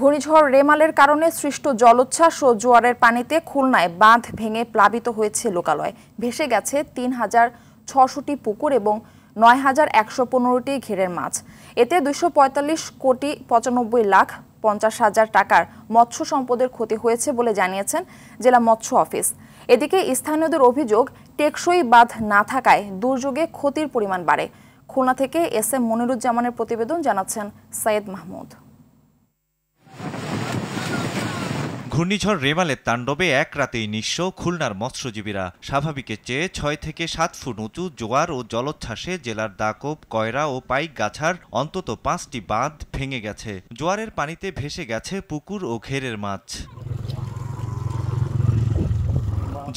ঘূর্ণিঝড় রেমালের কারণে সৃষ্ট জলোচ্ছ্বাস ও জোয়ারের পানিতে খুলনায় বাঁধ ভেঙে প্লাবিত হয়েছে লোকালয় ভেসে গেছে তিন হাজার ছশোটি পুকুর এবং নয় হাজার একশো পনেরোটি ঘেরের মাছ এতে দুশো পঁয়তাল্লিশ কোটি পঁচানব্বই লাখ পঞ্চাশ হাজার টাকার মৎস্য সম্পদের ক্ষতি হয়েছে বলে জানিয়েছেন জেলা মৎস্য অফিস এদিকে স্থানীয়দের অভিযোগ টেকসই বাঁধ না থাকায় দুর্যোগে ক্ষতির পরিমাণ বাড়ে খুলনা থেকে এস এম মনিরুজ্জামানের প্রতিবেদন জানাচ্ছেন সৈয়দ মাহমুদ ঘূর্ণিঝড় রেমালের তাণ্ডবে এক রাতেই নিঃস্ব খুলনার মৎস্যজীবীরা স্বাভাবিকের চেয়ে ছয় থেকে সাত ফুট উঁচু জোয়ার ও জলোচ্ছ্বাসে জেলার দাকব কয়রা ও পাইক গাছার অন্তত পাঁচটি বাঁধ ভেঙে গেছে জোয়ারের পানিতে ভেসে গেছে পুকুর ও ঘেরের মাছ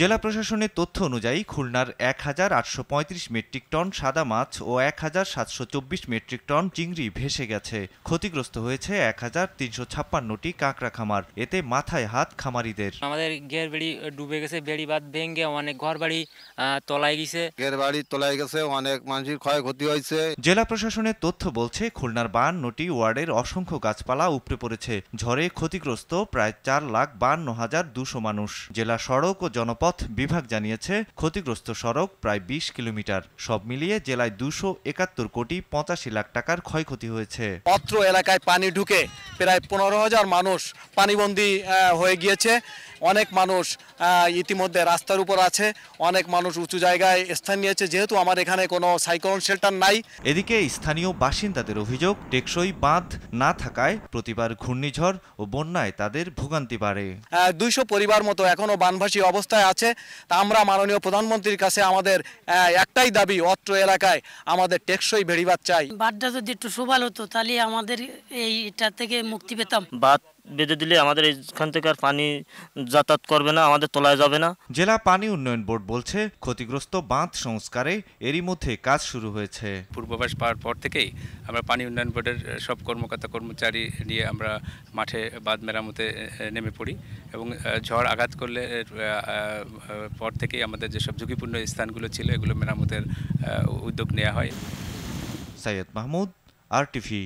জেলা প্রশাসনের তথ্য অনুযায়ী খুলনার এক হাজার আটশো পঁয়ত্রিশ মেট্রিক টন সাদা মাছ ও এক হাজার সাতশো চব্বিশ মেট্রিক টন চিংড়ি ভেসে গেছে ক্ষতিগ্রস্ত হয়েছে এক হাজার তিনশো ছাপ্পান্নটি কাঁকড়া খামার এতে মাথায় হাত খামারিদের আমাদের ঘের বেড়ি ডুবে গেছে বেড়ি বাদ ভেঙে অনেক ঘর বাড়ি তলায় গেছে ঘের বাড়ি তলায় গেছে অনেক মানুষের ক্ষতি হয়েছে জেলা প্রশাসনের তথ্য বলছে খুলনার বান্নটি ওয়ার্ডের অসংখ্য গাছপালা উপড়ে পড়েছে ঝড়ে ক্ষতিগ্রস্ত প্রায় চার লাখ বান্ন হাজার দুশো মানুষ জেলা সড়ক ও জনপথ পথ বিভাগ জানিয়েছে ক্ষতিগ্রস্ত সড়ক প্রায় বিশ কিলোমিটার সব মিলিয়ে জেলায় দুশো একাত্তর কোটি পঁচাশি লাখ টাকার ক্ষয়ক্ষতি হয়েছে অত্র এলাকায় পানি ঢুকে প্রায় পনেরো হাজার মানুষ পানিবন্দী হয়ে গিয়েছে অনেক মানুষ ইতিমধ্যে রাস্তার উপর আছে অনেক মানুষ উঁচু জায়গায় স্থান নিয়েছে যেহেতু আমার এখানে কোনো সাইক্লোন শেল্টার নাই এদিকে স্থানীয় বাসিন্দাদের অভিযোগ টেকসই বাঁধ না থাকায় প্রতিবার ঘূর্ণিঝড় ও বন্যায় তাদের ভোগান্তি বাড়ে দুইশো পরিবার মতো এখনও বানভাসী অবস্থায় আছে তা আমরা মাননীয় প্রধানমন্ত্রীর কাছে আমাদের একটাই দাবি অত্র এলাকায় আমাদের টেকসই বেড়িবাদ চাই বাঁধটা যদি একটু সুবাল হতো তাহলে আমাদের এইটা থেকে মুক্তি পেতাম বাঁধ বেঁধে দিলে আমাদের এখান থেকে আর পানি যাতায়াত করবে না আমাদের তোলায় যাবে না জেলা পানি উন্নয়ন বোর্ড বলছে ক্ষতিগ্রস্ত বাঁধ সংস্কারে এরই মধ্যে কাজ শুরু হয়েছে পূর্বাভাস পাওয়ার পর থেকেই আমরা পানি উন্নয়ন বোর্ডের সব কর্মকর্তা কর্মচারী নিয়ে আমরা মাঠে বাঁধ মেরামতে নেমে পড়ি এবং ঝড় আঘাত করলে পর থেকেই আমাদের যেসব ঝুঁকিপূর্ণ স্থানগুলো ছিল এগুলো মেরামতের উদ্যোগ নেওয়া হয় সৈয়দ মাহমুদ আর টিভি